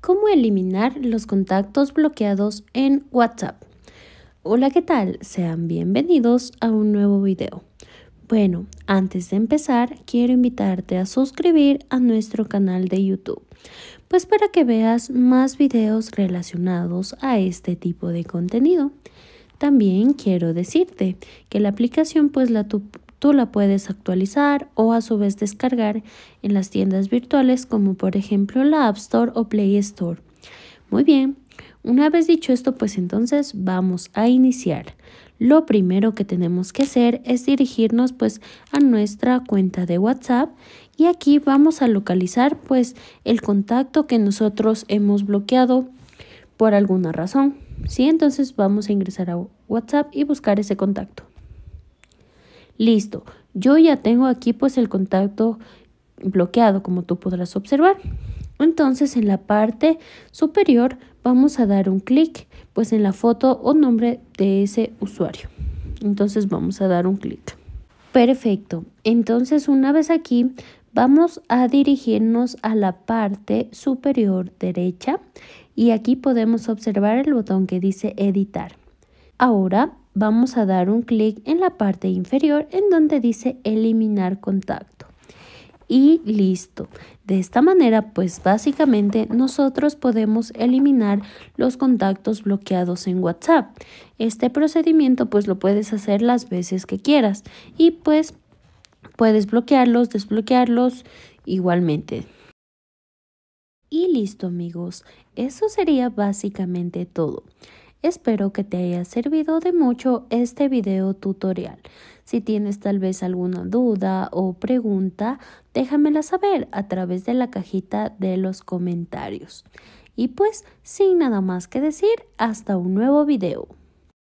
cómo eliminar los contactos bloqueados en WhatsApp. Hola, ¿qué tal? Sean bienvenidos a un nuevo video. Bueno, antes de empezar, quiero invitarte a suscribir a nuestro canal de YouTube, pues para que veas más videos relacionados a este tipo de contenido. También quiero decirte que la aplicación pues la, tu Tú la puedes actualizar o a su vez descargar en las tiendas virtuales como por ejemplo la App Store o Play Store. Muy bien, una vez dicho esto, pues entonces vamos a iniciar. Lo primero que tenemos que hacer es dirigirnos pues a nuestra cuenta de WhatsApp y aquí vamos a localizar pues el contacto que nosotros hemos bloqueado por alguna razón. ¿sí? Entonces vamos a ingresar a WhatsApp y buscar ese contacto. Listo, yo ya tengo aquí pues el contacto bloqueado como tú podrás observar. Entonces en la parte superior vamos a dar un clic pues en la foto o nombre de ese usuario. Entonces vamos a dar un clic. Perfecto. Entonces una vez aquí vamos a dirigirnos a la parte superior derecha y aquí podemos observar el botón que dice editar. Ahora vamos a dar un clic en la parte inferior en donde dice eliminar contacto. Y listo. De esta manera, pues básicamente nosotros podemos eliminar los contactos bloqueados en WhatsApp. Este procedimiento pues lo puedes hacer las veces que quieras y pues puedes bloquearlos, desbloquearlos igualmente. Y listo amigos, eso sería básicamente todo. Espero que te haya servido de mucho este video tutorial. Si tienes tal vez alguna duda o pregunta, déjamela saber a través de la cajita de los comentarios. Y pues, sin nada más que decir, hasta un nuevo video.